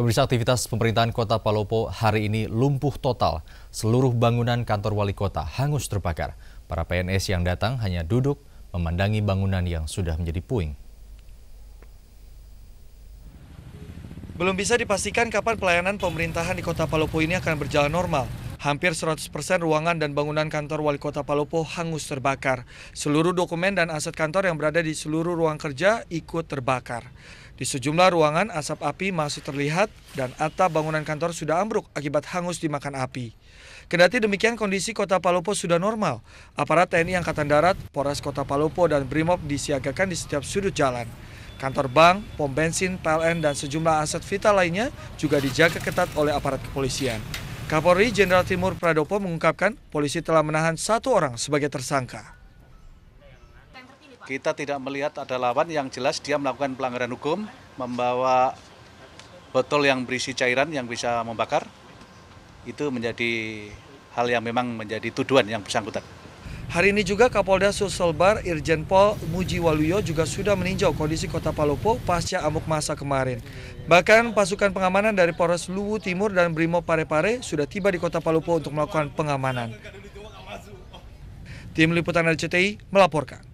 Pemirsa aktivitas pemerintahan kota Palopo hari ini lumpuh total. Seluruh bangunan kantor wali kota hangus terbakar. Para PNS yang datang hanya duduk memandangi bangunan yang sudah menjadi puing. Belum bisa dipastikan kapan pelayanan pemerintahan di kota Palopo ini akan berjalan normal. Hampir 100% ruangan dan bangunan kantor Wali Kota Palopo hangus terbakar. Seluruh dokumen dan aset kantor yang berada di seluruh ruang kerja ikut terbakar. Di sejumlah ruangan, asap api masih terlihat dan atap bangunan kantor sudah ambruk akibat hangus dimakan api. Kendati demikian, kondisi kota Palopo sudah normal. Aparat TNI Angkatan Darat, Polres Kota Palopo, dan Brimob disiagakan di setiap sudut jalan. Kantor bank, pom bensin, PLN, dan sejumlah aset vital lainnya juga dijaga ketat oleh aparat kepolisian. Kapolri Jenderal Timur Pradopo mengungkapkan polisi telah menahan satu orang sebagai tersangka. Kita tidak melihat ada lawan yang jelas dia melakukan pelanggaran hukum, membawa botol yang berisi cairan yang bisa membakar. Itu menjadi hal yang memang menjadi tuduhan yang bersangkutan. Hari ini juga Kapolda Sulselbar Irjen Pol Muji Waluyo juga sudah meninjau kondisi kota Palopo pasca amuk masa kemarin. Bahkan pasukan pengamanan dari Polres Luwu Timur dan Brimo Parepare sudah tiba di kota Palopo untuk melakukan pengamanan. Tim Liputan RCTI melaporkan.